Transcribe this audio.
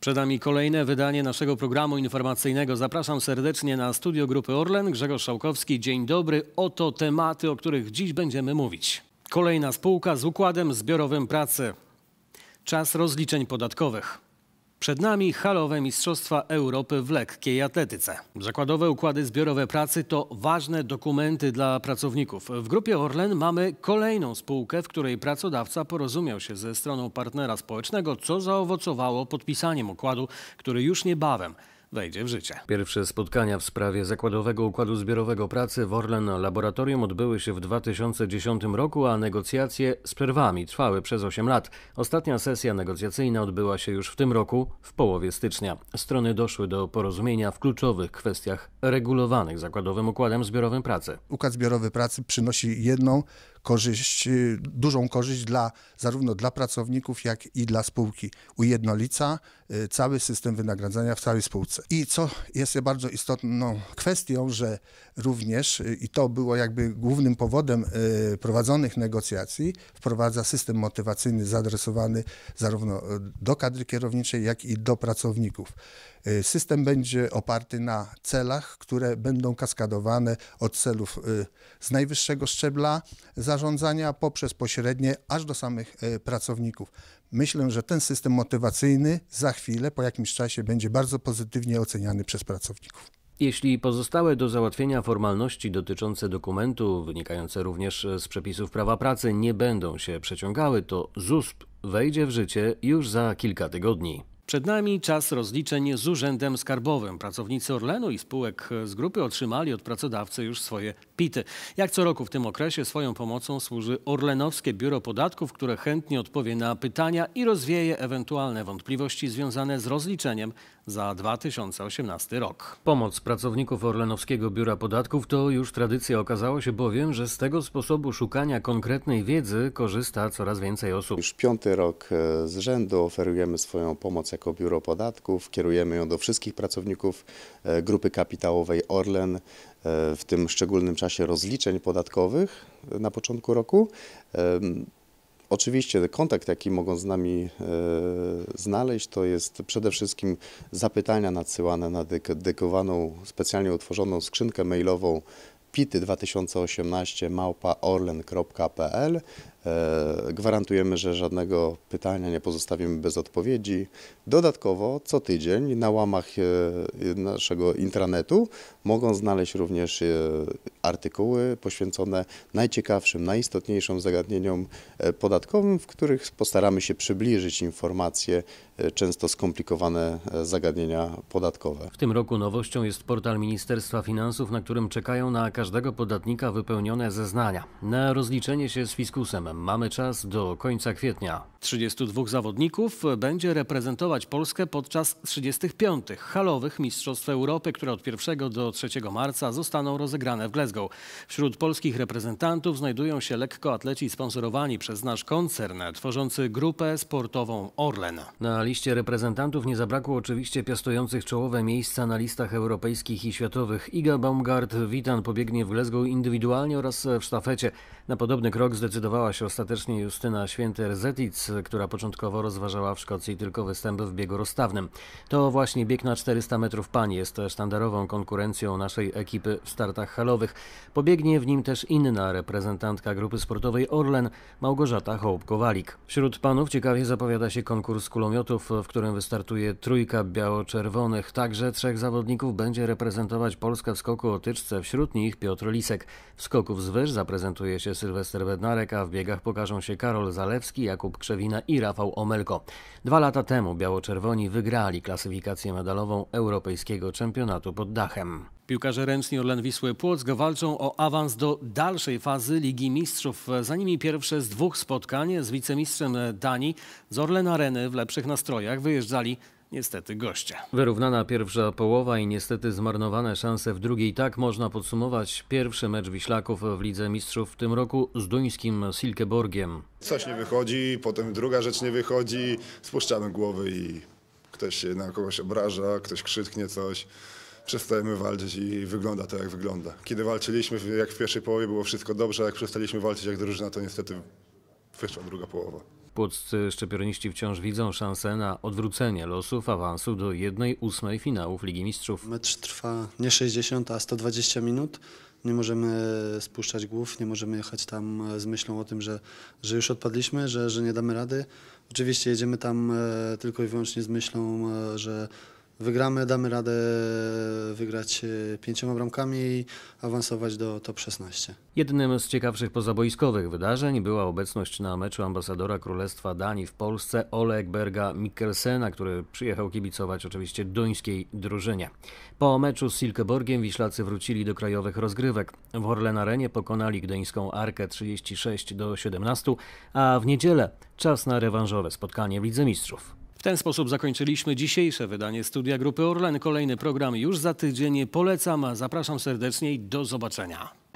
Przed nami kolejne wydanie naszego programu informacyjnego. Zapraszam serdecznie na studio Grupy Orlen. Grzegorz Szałkowski, dzień dobry. Oto tematy, o których dziś będziemy mówić. Kolejna spółka z układem zbiorowym pracy. Czas rozliczeń podatkowych. Przed nami halowe Mistrzostwa Europy w lekkiej atletyce. Zakładowe układy zbiorowe pracy to ważne dokumenty dla pracowników. W grupie Orlen mamy kolejną spółkę, w której pracodawca porozumiał się ze stroną partnera społecznego, co zaowocowało podpisaniem układu, który już niebawem wejdzie w życie. Pierwsze spotkania w sprawie zakładowego układu zbiorowego pracy w Orlen Laboratorium odbyły się w 2010 roku, a negocjacje z przerwami trwały przez 8 lat. Ostatnia sesja negocjacyjna odbyła się już w tym roku, w połowie stycznia. Strony doszły do porozumienia w kluczowych kwestiach regulowanych zakładowym układem zbiorowym pracy. Układ zbiorowy pracy przynosi jedną korzyść, y, dużą korzyść dla, zarówno dla pracowników, jak i dla spółki. Ujednolica y, cały system wynagradzania w całej spółce. I co jest bardzo istotną kwestią, że również, y, i to było jakby głównym powodem prowadzonych negocjacji, wprowadza system motywacyjny zaadresowany zarówno do kadry kierowniczej, jak i do pracowników. Y, system będzie oparty na celach, które będą kaskadowane od celów y, z najwyższego szczebla zarządzania poprzez pośrednie aż do samych y, pracowników. Myślę, że ten system motywacyjny za chwilę, po jakimś czasie, będzie bardzo pozytywnie oceniany przez pracowników. Jeśli pozostałe do załatwienia formalności dotyczące dokumentu, wynikające również z przepisów prawa pracy, nie będą się przeciągały, to ZUSP wejdzie w życie już za kilka tygodni. Przed nami czas rozliczeń z Urzędem Skarbowym. Pracownicy Orlenu i spółek z grupy otrzymali od pracodawcy już swoje jak co roku w tym okresie swoją pomocą służy Orlenowskie Biuro Podatków, które chętnie odpowie na pytania i rozwieje ewentualne wątpliwości związane z rozliczeniem za 2018 rok. Pomoc pracowników Orlenowskiego Biura Podatków to już tradycja. Okazało się bowiem, że z tego sposobu szukania konkretnej wiedzy korzysta coraz więcej osób. Już piąty rok e, z rzędu oferujemy swoją pomoc jako Biuro Podatków. Kierujemy ją do wszystkich pracowników e, grupy kapitałowej Orlen. E, w tym szczególnym czasie rozliczeń podatkowych na początku roku. Oczywiście kontakt, jaki mogą z nami e, znaleźć, to jest przede wszystkim zapytania nadsyłane na dedykowaną, specjalnie utworzoną skrzynkę mailową pity2018 małpaorlen.pl E, gwarantujemy, że żadnego pytania nie pozostawimy bez odpowiedzi. Dodatkowo co tydzień na łamach e, naszego intranetu mogą znaleźć również e, artykuły poświęcone najciekawszym, najistotniejszym zagadnieniom podatkowym, w których postaramy się przybliżyć informacje, często skomplikowane zagadnienia podatkowe. W tym roku nowością jest portal Ministerstwa Finansów, na którym czekają na każdego podatnika wypełnione zeznania, na rozliczenie się z fiskusem mamy czas do końca kwietnia. 32 zawodników będzie reprezentować Polskę podczas 35. halowych Mistrzostw Europy, które od 1 do 3 marca zostaną rozegrane w Glasgow. Wśród polskich reprezentantów znajdują się lekkoatleci sponsorowani przez nasz koncern, tworzący grupę sportową Orlen. Na liście reprezentantów nie zabrakło oczywiście piastujących czołowe miejsca na listach europejskich i światowych. Iga Baumgart, Witan pobiegnie w Glasgow indywidualnie oraz w sztafecie. Na podobny krok zdecydowała się się ostatecznie Justyna Święter-Zetic, która początkowo rozważała w Szkocji tylko występy w biegu rozstawnym. To właśnie bieg na 400 metrów pani jest sztandarową konkurencją naszej ekipy w startach halowych. Pobiegnie w nim też inna reprezentantka grupy sportowej Orlen, Małgorzata Hołb-Kowalik. Wśród panów ciekawie zapowiada się konkurs kulomiotów, w którym wystartuje trójka biało-czerwonych. Także trzech zawodników będzie reprezentować Polskę w skoku o tyczce, wśród nich Piotr Lisek. W skoków z wyż zaprezentuje się Sylwester Bednarek, a w biegu biegach pokażą się Karol Zalewski, Jakub Krzewina i Rafał Omelko. Dwa lata temu biało-czerwoni wygrali klasyfikację medalową Europejskiego Czempionatu pod dachem. Piłkarze ręczni Orlen Wisły Płock walczą o awans do dalszej fazy Ligi Mistrzów. Za nimi pierwsze z dwóch spotkań z wicemistrzem Danii z Orlen Areny w lepszych nastrojach wyjeżdżali niestety goście. Wyrównana pierwsza połowa i niestety zmarnowane szanse w drugiej. Tak można podsumować pierwszy mecz Wiślaków w Lidze Mistrzów w tym roku z duńskim Silkeborgiem. Coś nie wychodzi, potem druga rzecz nie wychodzi, spuszczamy głowy i ktoś się na kogoś obraża, ktoś krzyknie coś. Przestajemy walczyć i wygląda to jak wygląda. Kiedy walczyliśmy, jak w pierwszej połowie było wszystko dobrze, a jak przestaliśmy walczyć jak drużyna, to niestety wyszła druga połowa. Płoccy szczepioniści wciąż widzą szansę na odwrócenie losów awansu do 1-8 finałów Ligi Mistrzów. Mecz trwa nie 60, a 120 minut. Nie możemy spuszczać głów, nie możemy jechać tam e, z myślą o tym, że, że już odpadliśmy, że, że nie damy rady. Oczywiście jedziemy tam e, tylko i wyłącznie z myślą, e, że wygramy, damy radę wygrać e, pięcioma bramkami i awansować do top 16. Jednym z ciekawszych pozaboiskowych wydarzeń była obecność na meczu ambasadora Królestwa Danii w Polsce Oleg Berga Mikkelsena, który przyjechał kibicować oczywiście duńskiej drużynie. Po meczu z Silkeborgiem Wiślacy wrócili do krajowych rozgrywek. W Orlen Arenie pokonali gdyńską Arkę 36 do 17, a w niedzielę czas na rewanżowe spotkanie w Lidze Mistrzów. W ten sposób zakończyliśmy dzisiejsze wydanie studia Grupy Orlen. Kolejny program już za tydzień. Polecam, zapraszam serdecznie i do zobaczenia.